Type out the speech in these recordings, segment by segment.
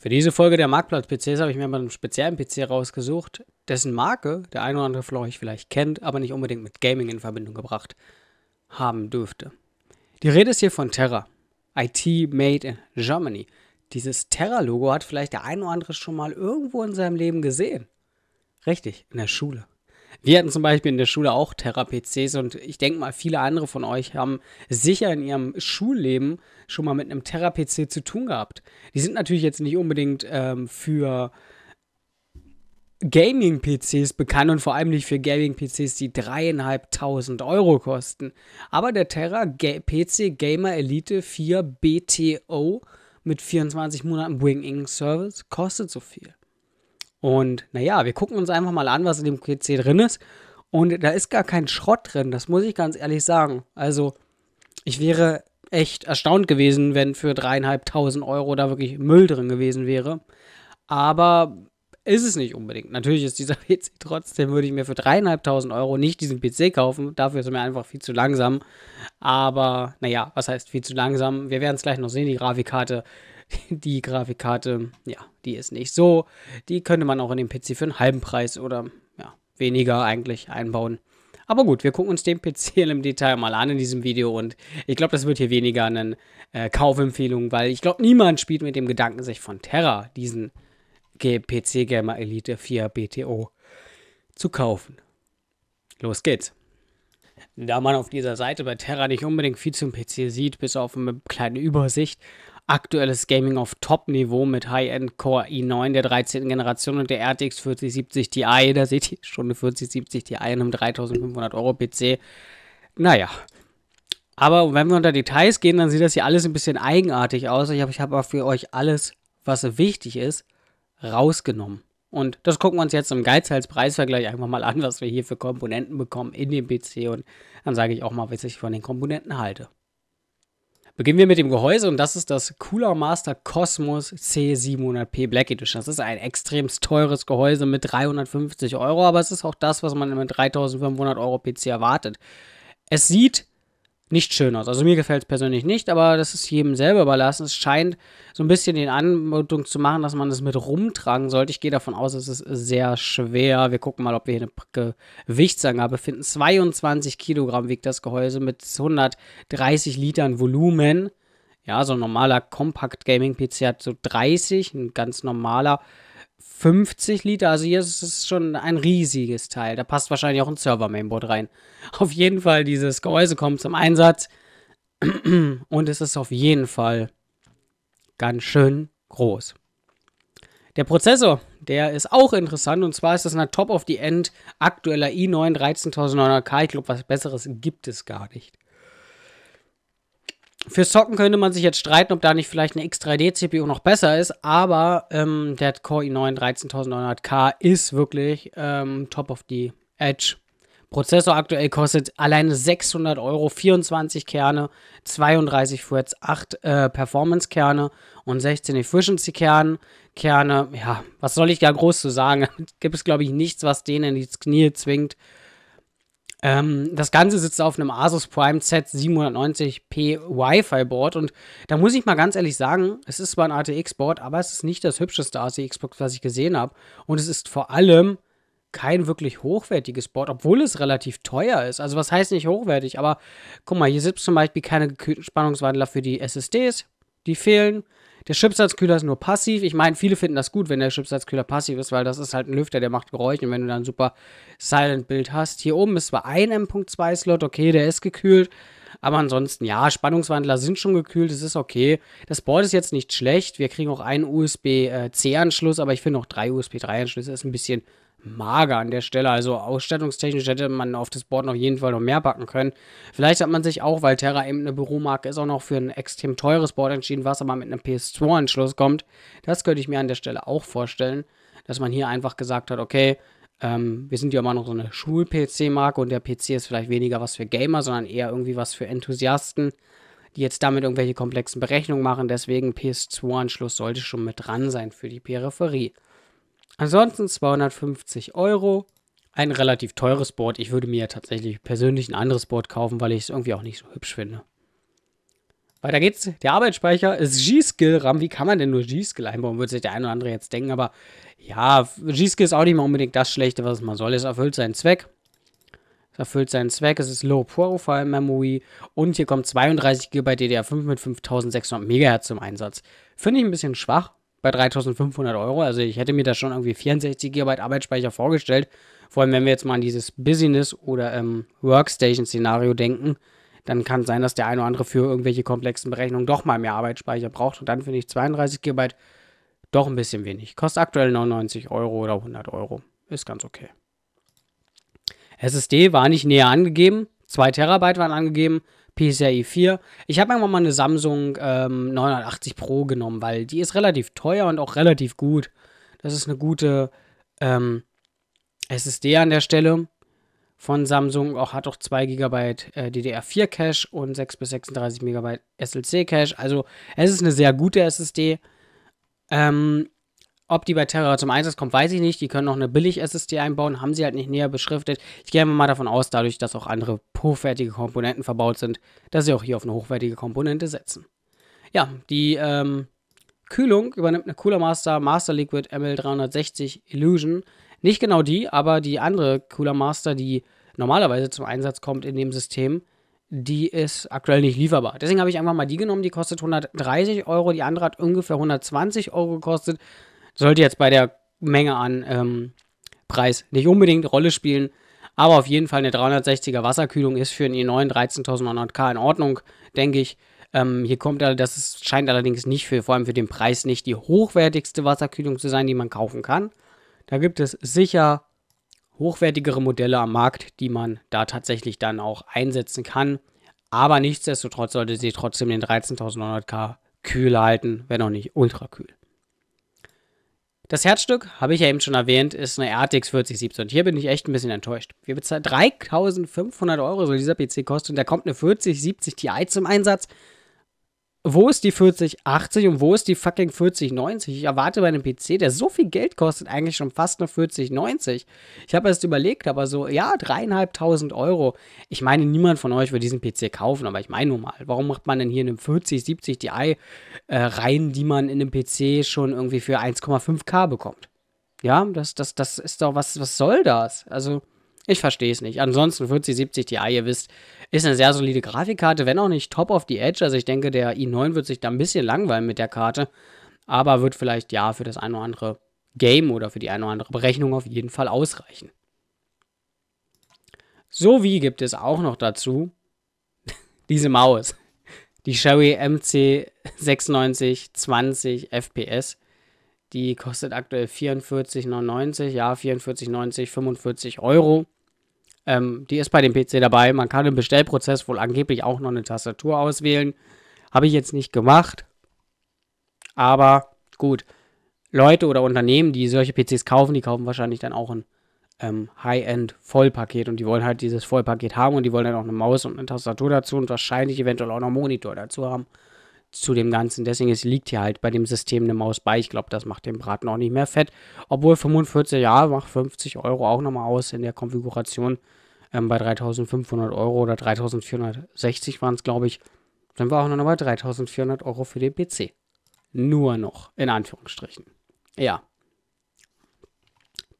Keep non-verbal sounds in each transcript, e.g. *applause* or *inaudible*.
Für diese Folge der Marktplatz-PCs habe ich mir mal einen speziellen PC rausgesucht, dessen Marke der ein oder andere von euch vielleicht kennt, aber nicht unbedingt mit Gaming in Verbindung gebracht haben dürfte. Die Rede ist hier von Terra. IT Made in Germany. Dieses Terra-Logo hat vielleicht der ein oder andere schon mal irgendwo in seinem Leben gesehen. Richtig, in der Schule. Wir hatten zum Beispiel in der Schule auch Terra-PCs und ich denke mal, viele andere von euch haben sicher in ihrem Schulleben schon mal mit einem Terra-PC zu tun gehabt. Die sind natürlich jetzt nicht unbedingt ähm, für Gaming-PCs bekannt und vor allem nicht für Gaming-PCs, die dreieinhalbtausend Euro kosten. Aber der Terra PC Gamer Elite 4 BTO mit 24 Monaten Wing-Ing-Service kostet so viel. Und naja, wir gucken uns einfach mal an, was in dem PC drin ist. Und da ist gar kein Schrott drin, das muss ich ganz ehrlich sagen. Also, ich wäre echt erstaunt gewesen, wenn für dreieinhalbtausend Euro da wirklich Müll drin gewesen wäre. Aber ist es nicht unbedingt. Natürlich ist dieser *laughs* PC trotzdem, würde ich mir für dreieinhalbtausend Euro nicht diesen PC kaufen. Dafür ist er mir einfach viel zu langsam. Aber naja, was heißt viel zu langsam? Wir werden es gleich noch sehen. Die Grafikkarte *laughs* die Grafikkarte, ja, die ist nicht so. Die könnte man auch in den PC für einen halben Preis oder ja, weniger eigentlich einbauen. Aber gut, wir gucken uns den *laughs* PC im Detail mal an in diesem Video und ich glaube, das wird hier weniger eine äh, Kaufempfehlung, weil ich glaube, niemand spielt mit dem Gedanken, sich von Terra diesen PC Gamer Elite 4 BTO zu kaufen. Los geht's. Da man auf dieser Seite bei Terra nicht unbedingt viel zum PC sieht, bis auf eine kleine Übersicht, aktuelles Gaming auf Top-Niveau mit High-End Core i9 der 13. Generation und der RTX 4070 Ti. Da seht ihr schon eine 4070 Ti in einem 3500 Euro PC. Naja. Aber wenn wir unter Details gehen, dann sieht das hier alles ein bisschen eigenartig aus. Ich habe ich hab aber für euch alles, was wichtig ist, rausgenommen. Und das gucken wir uns jetzt im Geizhals-Preisvergleich einfach mal an, was wir hier für Komponenten bekommen in dem PC. Und dann sage ich auch mal, was ich von den Komponenten halte. Beginnen wir mit dem Gehäuse und das ist das Cooler Master Cosmos C700P Black Edition. Das ist ein extrem teures Gehäuse mit 350 Euro, aber es ist auch das, was man mit 3500 Euro PC erwartet. Es sieht nicht schön aus. Also mir gefällt es persönlich nicht, aber das ist jedem selber überlassen. Es scheint so ein bisschen den Anmutung zu machen, dass man es das mit rumtragen sollte. Ich gehe davon aus, es ist sehr schwer. Wir gucken mal, ob wir hier eine Gewichtsangabe finden. 22 Kilogramm wiegt das Gehäuse mit 130 Litern Volumen. Ja, so ein normaler Compact Gaming PC hat so 30, ein ganz normaler 50 Liter. Also hier ist es schon ein riesiges Teil. Da passt wahrscheinlich auch ein Server-Mainboard rein. *laughs* Auf jeden Fall, dieses Gehäuse kommt zum Einsatz. *clears throat* Und es ist auf jeden Fall ganz schön groß. Der Prozessor, der ist auch interessant. Und zwar ist das eine Top of the End aktueller i9 13900K. Ich glaube, was Besseres gibt es gar nicht. Für Socken könnte man sich jetzt streiten, ob da nicht vielleicht eine X3D-CPU noch besser ist, aber ähm, der Core i9 13900K ist wirklich ähm, top of the edge. Prozessor aktuell kostet alleine 600 Euro, 24 Kerne, 32 Threads, 8 äh, Performance-Kerne und 16 Efficiency-Kerne. Kerne, ja, was soll ich da groß zu sagen? *laughs* Gibt es, glaube ich, nichts, was denen die Knie zwingt. Ähm, das Ganze sitzt auf einem Asus Prime Z790p Wi-Fi-Board und da muss ich mal ganz ehrlich sagen, es ist zwar ein ATX-Board, aber es ist nicht das hübscheste ATX-Board, was ich gesehen habe. Und es ist vor allem kein wirklich hochwertiges Board, obwohl es relativ teuer ist. Also was heißt nicht hochwertig, aber guck mal, hier sitzt zum Beispiel keine gekühlten Spannungswandler für die SSDs, die fehlen. Der Chipsatzkühler ist nur passiv. Ich meine, viele finden das gut, wenn der Chipsatzkühler passiv ist, weil das ist halt ein Lüfter, der macht Geräusche. Und wenn du dann ein super Silent-Bild hast. Hier oben ist zwar ein M.2-Slot, okay, der ist gekühlt. Aber ansonsten, ja, Spannungswandler sind schon gekühlt, es ist okay. Das Board ist jetzt nicht schlecht. Wir kriegen auch einen USB-C-Anschluss, äh, aber ich finde auch drei USB-3-Anschlüsse ist ein bisschen mager an der Stelle. Also ausstattungstechnisch hätte man auf das Board auf jeden Fall noch mehr packen können. Vielleicht hat man sich auch, weil Terra eben eine Büromarke ist, auch noch für ein extrem teures Board entschieden, was aber mit einem PS2-Anschluss kommt. Das könnte ich mir an der Stelle auch vorstellen, dass man hier einfach gesagt hat, okay, ähm, wir sind ja immer noch so eine Schul-PC-Marke und der PC ist vielleicht weniger was für Gamer, sondern eher irgendwie was für Enthusiasten, die jetzt damit irgendwelche komplexen Berechnungen machen. Deswegen PS2-Anschluss sollte schon mit dran sein für die Peripherie. Ansonsten 250 Euro. Ein relativ teures Board. Ich würde mir tatsächlich persönlich ein anderes Board kaufen, weil ich es irgendwie auch nicht so hübsch finde. Weiter geht's. Der Arbeitsspeicher ist G-Skill-RAM. Wie kann man denn nur G-Skill einbauen, würde sich der eine oder andere jetzt denken. Aber ja, G-Skill ist auch nicht mal unbedingt das Schlechte, was man soll. Es erfüllt seinen Zweck. Es erfüllt seinen Zweck. Es ist Low Profile Memory. Und hier kommt 32 GB DDR5 mit 5600 MHz zum Einsatz. Finde ich ein bisschen schwach bei 3500 Euro. Also ich hätte mir da schon irgendwie 64 GB Arbeitsspeicher vorgestellt. Vor allem, wenn wir jetzt mal an dieses Business- oder ähm, Workstation-Szenario denken dann kann es sein, dass der eine oder andere für irgendwelche komplexen Berechnungen doch mal mehr Arbeitsspeicher braucht. Und dann finde ich 32 GB doch ein bisschen wenig. Kostet aktuell 99 Euro oder 100 Euro. Ist ganz okay. SSD war nicht näher angegeben. 2 Terabyte waren angegeben. PCIe 4. Ich habe einfach mal eine Samsung ähm, 980 Pro genommen, weil die ist relativ teuer und auch relativ gut. Das ist eine gute ähm, SSD an der Stelle von Samsung auch hat auch 2 GB DDR4 Cache und 6 bis 36 MB SLC Cache. Also es ist eine sehr gute SSD. Ähm, ob die bei Terra zum Einsatz kommt, weiß ich nicht. Die können noch eine Billig-SSD einbauen, haben sie halt nicht näher beschriftet. Ich gehe mal davon aus, dadurch, dass auch andere hochwertige Komponenten verbaut sind, dass sie auch hier auf eine hochwertige Komponente setzen. Ja, die ähm, Kühlung übernimmt eine Cooler Master Master Liquid ML360 Illusion nicht genau die, aber die andere Cooler Master, die normalerweise zum Einsatz kommt in dem System, die ist aktuell nicht lieferbar. Deswegen habe ich einfach mal die genommen, die kostet 130 Euro, die andere hat ungefähr 120 Euro gekostet. Sollte jetzt bei der Menge an ähm, Preis nicht unbedingt Rolle spielen, aber auf jeden Fall eine 360er Wasserkühlung ist für einen i9 13900K in Ordnung, denke ich. Ähm, hier kommt das scheint allerdings nicht für, vor allem für den Preis nicht die hochwertigste Wasserkühlung zu sein, die man kaufen kann. Da gibt es sicher hochwertigere Modelle am Markt, die man da tatsächlich dann auch einsetzen kann. Aber nichtsdestotrotz sollte sie trotzdem den 13.900K kühl halten, wenn auch nicht ultrakühl. Das Herzstück, habe ich ja eben schon erwähnt, ist eine RTX 4070 und hier bin ich echt ein bisschen enttäuscht. Wir bezahlen 3.500 Euro, soll dieser PC kosten. und da kommt eine 4070 Ti zum Einsatz wo ist die 4080 und wo ist die fucking 4090? Ich erwarte bei einem PC, der so viel Geld kostet, eigentlich schon fast nur 4090. Ich habe erst überlegt, aber so, ja, dreieinhalbtausend Euro. Ich meine, niemand von euch wird diesen PC kaufen, aber ich meine nur mal, warum macht man denn hier eine 4070 Di äh, rein, die man in einem PC schon irgendwie für 1,5K bekommt? Ja, das, das, das ist doch, was, was soll das? Also. Ich verstehe es nicht. Ansonsten 4070 Ti, ihr wisst, ist eine sehr solide Grafikkarte, wenn auch nicht top of the edge. Also ich denke, der i9 wird sich da ein bisschen langweilen mit der Karte, aber wird vielleicht ja für das ein oder andere Game oder für die eine oder andere Berechnung auf jeden Fall ausreichen. So wie gibt es auch noch dazu *laughs* diese Maus, die Sherry MC9620 FPS. Die kostet aktuell 44,99, ja, 44,90, 45 Euro. Ähm, die ist bei dem PC dabei. Man kann im Bestellprozess wohl angeblich auch noch eine Tastatur auswählen. Habe ich jetzt nicht gemacht. Aber gut, Leute oder Unternehmen, die solche PCs kaufen, die kaufen wahrscheinlich dann auch ein ähm, High-End-Vollpaket und die wollen halt dieses Vollpaket haben und die wollen dann auch eine Maus und eine Tastatur dazu und wahrscheinlich eventuell auch noch einen Monitor dazu haben zu dem Ganzen. Deswegen es liegt hier halt bei dem System eine Maus bei. Ich glaube, das macht den Braten auch nicht mehr fett. Obwohl 45, ja, macht 50 Euro auch nochmal aus in der Konfiguration ähm, bei 3500 Euro oder 3460 waren es, glaube ich. Dann war auch noch bei 3400 Euro für den PC. Nur noch, in Anführungsstrichen. Ja.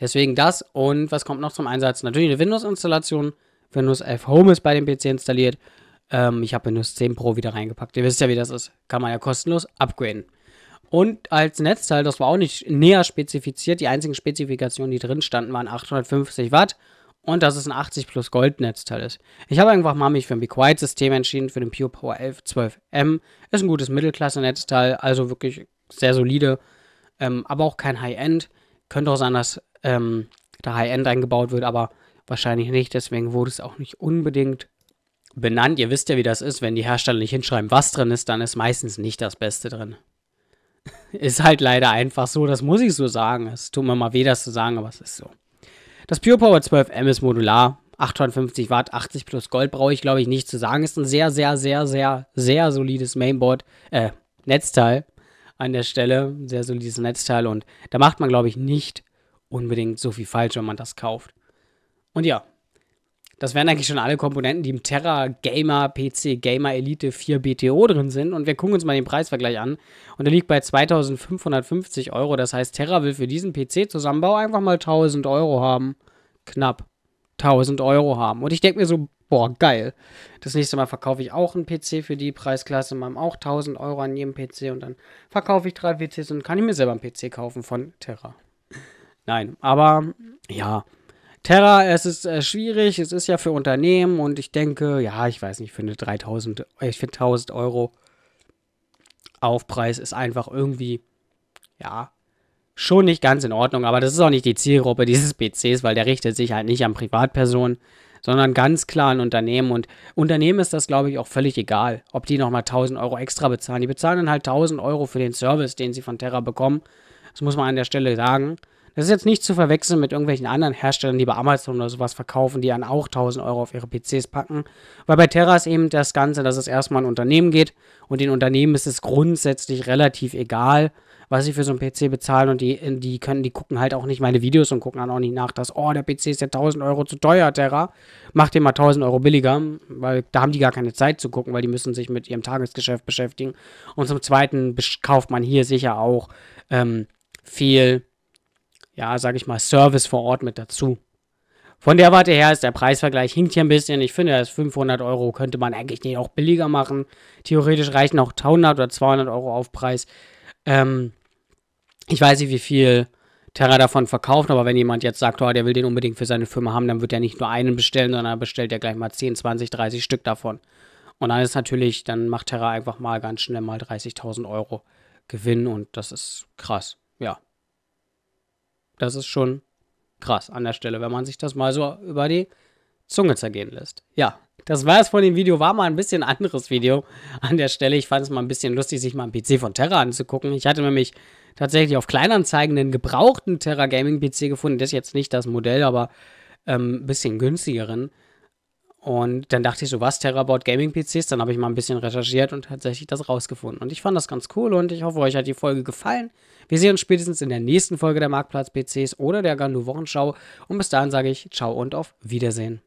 Deswegen das. Und was kommt noch zum Einsatz? Natürlich eine Windows-Installation. Windows 11 Home ist bei dem PC installiert. Ähm, ich habe Windows 10 Pro wieder reingepackt. Ihr wisst ja, wie das ist. Kann man ja kostenlos upgraden. Und als Netzteil, das war auch nicht näher spezifiziert, die einzigen Spezifikationen, die drin standen, waren 850 Watt und dass es ein 80 plus Gold Netzteil ist. Ich habe einfach mal mich für ein Be Quiet System entschieden, für den Pure Power 11 12M. Ist ein gutes Mittelklasse Netzteil, also wirklich sehr solide, ähm, aber auch kein High-End. Könnte auch sein, dass ähm, da High-End eingebaut wird, aber wahrscheinlich nicht. Deswegen wurde es auch nicht unbedingt benannt. Ihr wisst ja, wie das ist. Wenn die Hersteller nicht hinschreiben, was drin ist, dann ist meistens nicht das Beste drin. *laughs* ist halt leider einfach so. Das muss ich so sagen. Es tut mir mal weh, das zu sagen, aber es ist so. Das Pure Power 12M ist modular. 850 Watt, 80 plus Gold brauche ich, glaube ich, nicht zu sagen. Ist ein sehr, sehr, sehr, sehr, sehr solides Mainboard, äh, Netzteil an der Stelle. Sehr solides Netzteil und da macht man, glaube ich, nicht unbedingt so viel falsch, wenn man das kauft. Und ja, das wären eigentlich schon alle Komponenten, die im Terra Gamer PC Gamer Elite 4 BTO drin sind. Und wir gucken uns mal den Preisvergleich an. Und der liegt bei 2550 Euro. Das heißt, Terra will für diesen PC-Zusammenbau einfach mal 1000 Euro haben. Knapp. 1000 Euro haben. Und ich denke mir so, boah, geil. Das nächste Mal verkaufe ich auch einen PC für die Preisklasse, mache auch 1000 Euro an jedem PC und dann verkaufe ich drei PCs und kann ich mir selber einen PC kaufen von Terra. Nein, aber ja, Terra, es ist äh, schwierig, es ist ja für Unternehmen und ich denke, ja, ich weiß nicht, äh, ich finde 3000, ich finde 1000 Euro Aufpreis ist einfach irgendwie, ja, schon nicht ganz in Ordnung, aber das ist auch nicht die Zielgruppe dieses PCs, weil der richtet sich halt nicht an Privatpersonen, sondern ganz klar an Unternehmen und Unternehmen ist das, glaube ich, auch völlig egal, ob die nochmal 1000 Euro extra bezahlen. Die bezahlen dann halt 1000 Euro für den Service, den sie von Terra bekommen. Das muss man an der Stelle sagen. Das ist jetzt nicht zu verwechseln mit irgendwelchen anderen Herstellern, die bei Amazon oder sowas verkaufen, die dann auch 1000 Euro auf ihre PCs packen. Weil bei Terra ist eben das Ganze, dass es erstmal ein Unternehmen geht und den Unternehmen ist es grundsätzlich relativ egal, was sie für so einen PC bezahlen und die, die können, die gucken halt auch nicht meine Videos und gucken dann auch nicht nach, dass, oh, der PC ist ja 1000 Euro zu teuer, Terra, mach den mal 1000 Euro billiger, weil da haben die gar keine Zeit zu gucken, weil die müssen sich mit ihrem Tagesgeschäft beschäftigen. Und zum Zweiten kauft man hier sicher auch ähm, viel ja, sage ich mal, Service vor Ort mit dazu. Von der Warte her ist der Preisvergleich hinkt hier ein bisschen. Ich finde, das 500 Euro könnte man eigentlich nicht auch billiger machen. Theoretisch reichen auch 100 oder 200 Euro Aufpreis. Ähm, ich weiß nicht, wie viel Terra davon verkauft, aber wenn jemand jetzt sagt, oh, der will den unbedingt für seine Firma haben, dann wird er nicht nur einen bestellen, sondern bestellt er gleich mal 10, 20, 30 Stück davon. Und dann ist natürlich, dann macht Terra einfach mal ganz schnell mal 30.000 Euro Gewinn und das ist krass. Ja. Das ist schon krass an der Stelle, wenn man sich das mal so über die Zunge zergehen lässt. Ja, das war es von dem Video. War mal ein bisschen *laughs* anderes Video an der Stelle. Ich fand es mal ein bisschen lustig, sich mal einen PC von Terra anzugucken. Ich hatte nämlich tatsächlich auf Kleinanzeigen einen gebrauchten Terra Gaming PC gefunden. Das ist jetzt nicht das Modell, aber ein ähm, bisschen günstigeren. Und dann dachte ich so, was, Terabyte Gaming PCs? Dann habe ich mal ein bisschen recherchiert und tatsächlich das rausgefunden. Und ich fand das ganz cool und ich hoffe, euch hat die Folge gefallen. Wir sehen uns spätestens in der nächsten Folge der Marktplatz PCs oder der Gandu Wochenschau. Und bis dahin sage ich ciao und auf Wiedersehen.